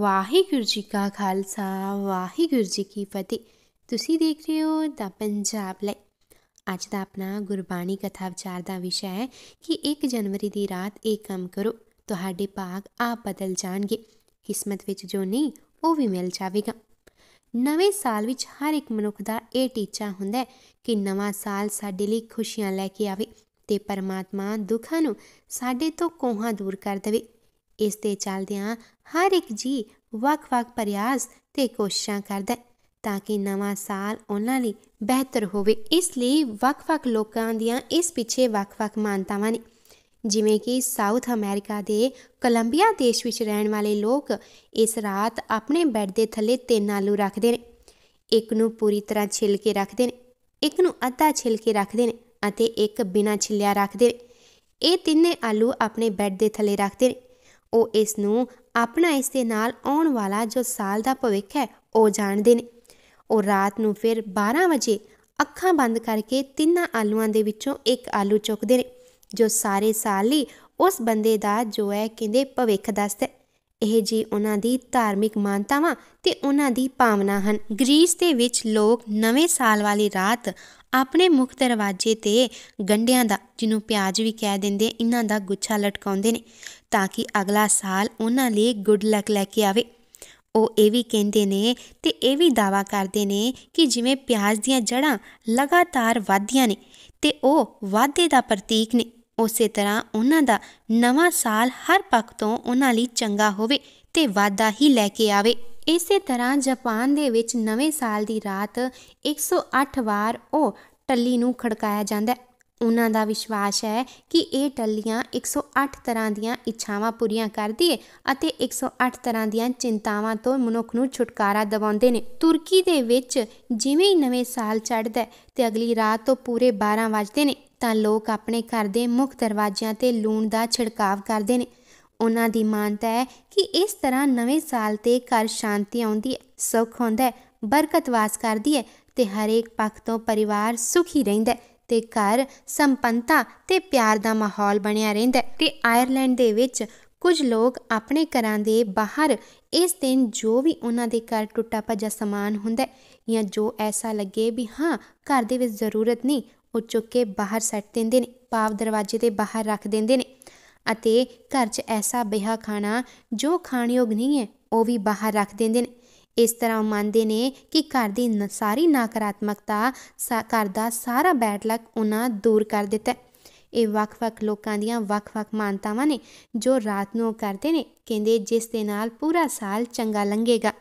ਵਾਹਿਗੁਰੂ ਜੀ ਕਾ ਖਾਲਸਾ ਵਾਹਿਗੁਰੂ ਜੀ ਕੀ ਫਤਿਹ ਤੁਸੀਂ ਦੇਖ ਰਹੇ ਹੋ ਦਾ ਪੰਜਾਬ ਲੈ ਅੱਜ ਦਾ ਆਪਣਾ ਗੁਰਬਾਣੀ ਕਥਾ ਵਿਚਾਰ ਦਾ ਵਿਸ਼ਾ ਹੈ ਕਿ 1 ਜਨਵਰੀ ਦੀ ਰਾਤ ਇਹ ਕੰਮ ਕਰੋ ਤੁਹਾਡੇ ਭਾਗ ਆ ਬਦਲ ਜਾਣਗੇ ਕਿਸਮਤ ਵਿੱਚ ਜੋ ਨਹੀਂ ਉਹ ਵੀ ਮਿਲ ਜਾਵੇਗਾ ਨਵੇਂ ਸਾਲ ਵਿੱਚ ਹਰ ਇੱਕ ਮਨੁੱਖ ਦਾ ਇਹ ਟੀਚਾ ਹੁੰਦਾ ਹੈ ਕਿ ਨਵਾਂ ਸਾਲ ਸਾਡੇ ਲਈ ਖੁਸ਼ੀਆਂ ਲੈ ਕੇ ਆਵੇ ਤੇ ਪਰਮਾਤਮਾ ਦੁੱਖਾਂ ਨੂੰ ਸਾਡੇ ਤੋਂ ਕੋਹਾਂ ਦੂਰ ਕਰ ਦੇਵੇ ਇਸ ਤੇ ਚੱਲਦਿਆਂ ਹਰ ਇੱਕ ਜੀ ਵੱਖ-ਵੱਖ ਪ੍ਰਯਾਸ ਤੇ ਕੋਸ਼ਿਸ਼ਾਂ ਕਰਦਾ ਤਾਂ ਕਿ ਨਵਾਂ ਸਾਲ ਉਹਨਾਂ ਲਈ ਬਿਹਤਰ ਹੋਵੇ ਇਸ ਲਈ ਵੱਖ-ਵੱਖ ਲੋਕਾਂ ਦੀਆਂ ਇਸ ਪਿੱਛੇ ਵੱਖ-ਵੱਖ ਮਾਨਤਾਵਾਂ ਨੇ ਜਿਵੇਂ ਕਿ ਸਾਊਥ ਅਮਰੀਕਾ ਦੇ ਕੋਲੰਬੀਆ ਦੇਸ਼ ਵਿੱਚ ਰਹਿਣ ਵਾਲੇ ਲੋਕ ਇਸ ਰਾਤ ਆਪਣੇ ਬੈੱਡ ਦੇ ਥੱਲੇ ਤਿੰਨ ਆਲੂ ਰੱਖਦੇ ਨੇ ਇੱਕ ਨੂੰ ਪੂਰੀ ਤਰ੍ਹਾਂ ਛਿਲ ਕੇ ਰੱਖਦੇ ਨੇ ਇੱਕ ਨੂੰ ਅੱਧਾ ਛਿਲ ਕੇ ਰੱਖਦੇ ਨੇ ਅਤੇ ਇੱਕ ਬਿਨਾਂ ਛਿਲਿਆ ਰੱਖਦੇ ਨੇ ਇਹ ਤਿੰਨੇ ਆਲੂ ਆਪਣੇ ਬੈੱਡ ਦੇ ਥੱਲੇ ਰੱਖਦੇ ਨੇ ਉਹ ਇਸ ਨੂੰ ਆਪਣਾ ਇਸ ਦੇ ਨਾਲ ਆਉਣ ਵਾਲਾ ਜੋ ਸਾਲ ਦਾ ਭਵਿੱਖ ਹੈ ਉਹ ਜਾਣਦੇ ਨੇ ਉਹ ਰਾਤ ਨੂੰ ਫਿਰ 12 ਵਜੇ ਅੱਖਾਂ ਬੰਦ ਕਰਕੇ ਤਿੰਨਾਂ ਆਲੂਆਂ ਦੇ ਵਿੱਚੋਂ ਇੱਕ ਆਲੂ ਚੁੱਕਦੇ ਨੇ ਜੋ ਸਾਰੇ ਸਾਲ ਲਈ ਉਸ ਬੰਦੇ ਦਾ ਜੋ ਹੈ ਕਹਿੰਦੇ ਭਵਿੱਖ ਦੱਸਦਾ ਇਹ ਜੀ ਉਹਨਾਂ ਦੀ ਧਾਰਮਿਕ ਮਾਨਤਾਵਾਂ ਤੇ ਉਹਨਾਂ ਦੀ ਭਾਵਨਾ ਹਨ ਗ੍ਰੀਸ ਦੇ ਵਿੱਚ ਲੋਕ ਨਵੇਂ ਸਾਲ ਵਾਲੀ ਰਾਤ ਆਪਣੇ ਮੁੱਖ ਦਰਵਾਜ਼ੇ ਤੇ ਗੰਡਿਆਂ ਦਾ ਜਿਹਨੂੰ ਪਿਆਜ਼ ਵੀ ਕਹਿ ਦਿੰਦੇ ਇਹਨਾਂ ਦਾ ਗੁੱਛਾ ਲਟਕਾਉਂਦੇ ਨੇ ਤਾਂ ਕਿ ਅਗਲਾ ਸਾਲ ਉਹਨਾਂ ਲਈ ਗੁੱਡ ਲੱਕ ਲੈ ਕੇ ਆਵੇ ਉਹ ਇਹ ਵੀ ਕਹਿੰਦੇ ਨੇ ਤੇ ਇਹ ਵੀ ਦਾਵਾ ਕਰਦੇ ਨੇ ਕਿ ਜਿਵੇਂ ਪਿਆਜ਼ ਦੀਆਂ ਜੜਾਂ ਲਗਾਤਾਰ ਵਧਦੀਆਂ ਨੇ ਤੇ ਉਹ ਵਾਧੇ ਦਾ ਪ੍ਰਤੀਕ ਨੇ ਉਸੇ ਤਰ੍ਹਾਂ ਉਹਨਾਂ ਦਾ ਨਵਾਂ ਸਾਲ ਹਰ ਪੱਖ ਤੋਂ ਉਹਨਾਂ ਲਈ ਚੰਗਾ ਹੋਵੇ ਤੇ ਵਾਅਦਾ ਹੀ ਲੈ ਕੇ ਆਵੇ ਇਸੇ ਤਰ੍ਹਾਂ ਜਾਪਾਨ ਦੇ ਵਿੱਚ ਨਵੇਂ ਸਾਲ ਦੀ ਰਾਤ 108 ਵਾਰ ਉਹ ਟੱਲੀ ਨੂੰ ਖੜਕਾਇਆ ਜਾਂਦਾ ਹੈ ਉਹਨਾਂ ਦਾ ਵਿਸ਼ਵਾਸ ਹੈ ਕਿ ਇਹ ਟੱਲੀਆਂ 108 ਤਰ੍ਹਾਂ ਦੀਆਂ ਇੱਛਾਵਾਂ ਪੂਰੀਆਂ ਕਰਦੀ ਹੈ ਅਤੇ 108 ਤਰ੍ਹਾਂ ਦੀਆਂ ਚਿੰਤਾਵਾਂ ਤੋਂ ਮਨੁੱਖ ਨੂੰ ਛੁਟਕਾਰਾ ਦਿਵਾਉਂਦੇ ਨੇ ਤੁਰਕੀ ਦੇ ਵਿੱਚ ਜਿਵੇਂ ਹੀ ਨਵੇਂ ਸਾਲ ਚੜ੍ਹਦਾ ਤੇ ਅਗਲੀ ਰਾਤ ਤੋਂ ਪੂਰੇ 12 ਵਜਦੇ ਨੇ ਤਾਂ ਲੋਕ ਆਪਣੇ ਘਰ ਦੇ ਮੁੱਖ ਦਰਵਾਜ਼ਿਆਂ ਤੇ ਲੂਣ ਦਾ ਛਿੜਕਾਵ ਕਰਦੇ ਨੇ ਉਹਨਾਂ ਦੀ ਮੰਨਤਾ ਹੈ ਕਿ ਇਸ ਤਰ੍ਹਾਂ ਨਵੇਂ ਸਾਲ ਤੇ ਘਰ ਸ਼ਾਂਤੀ ਆਉਂਦੀ ਹੈ ਸੁੱਖ ਹੁੰਦਾ ਹੈ ਬਰਕਤ ਵਾਸ ਕਰਦੀ ਹੈ ਤੇ ਹਰੇਕ ਪੱਖ ਤੋਂ ਪਰਿਵਾਰ ਸੁਖੀ ਰਹਿੰਦਾ ਹੈ ਤੇ ਘਰ ਸੰਪੰਨਤਾ ਤੇ ਪਿਆਰ ਦਾ ਮਾਹੌਲ ਬਣਿਆ ਰਹਿੰਦਾ ਹੈ ਤੇ ਆਇਰਲੈਂਡ ਦੇ ਵਿੱਚ ਕੁਝ ਲੋਕ ਆਪਣੇ ਘਰਾਂ ਦੇ ਬਾਹਰ ਇਸ ਦਿਨ ਜੋ ਵੀ ਉਹਨਾਂ ਦੇ ਘਰ ਟੁੱਟਾ ਭੱਜਾ ਸਮਾਨ ਹੁੰਦਾ ਜਾਂ ਜੋ ਐਸਾ ਲੱਗੇ ਵੀ ਹਾਂ ਘਰ ਦੇ ਵਿੱਚ ਜ਼ਰੂਰਤ ਨਹੀਂ ਉਹ ਚੁੱਕ ਕੇ ਬਾਹਰ ਸੱਟ ਦਿੰਦੇ ਨੇ ਪਾਵ ਦਰਵਾਜ਼ੇ ਦੇ ਬਾਹਰ ਰੱਖ ਦਿੰਦੇ ਨੇ ਅਤੇ ਘਰ 'ਚ ਐਸਾ ਬਿਹਾ ਖਾਣਾ ਜੋ ਖਾਣਯੋਗ ਨਹੀਂ ਹੈ ਉਹ ਵੀ ਬਾਹਰ ਰੱਖ ਦਿੰਦੇ ਨੇ ਇਸ ਤਰ੍ਹਾਂ ਮੰਨਦੇ ਨੇ ਕਿ ਘਰ ਦੀ ਸਾਰੀ ਨਕਾਰਾਤਮਕਤਾ ਘਰ ਦਾ ਸਾਰਾ ਬੈਡ ਲੱਕ ਉਹਨਾਂ ਦੂਰ ਕਰ ਦਿੱਤਾ ਇਹ ਵੱਖ-ਵੱਖ ਲੋਕਾਂ ਦੀਆਂ ਵੱਖ-ਵੱਖ ਮਾਨਤਾਵਾਂ ਨੇ ਜੋ ਰਾਤ ਨੂੰ ਕਰਦੇ ਨੇ ਕਹਿੰਦੇ ਜਿਸ ਦੇ ਨਾਲ ਪੂਰਾ ਸਾਲ ਚੰਗਾ ਲੰਘੇਗਾ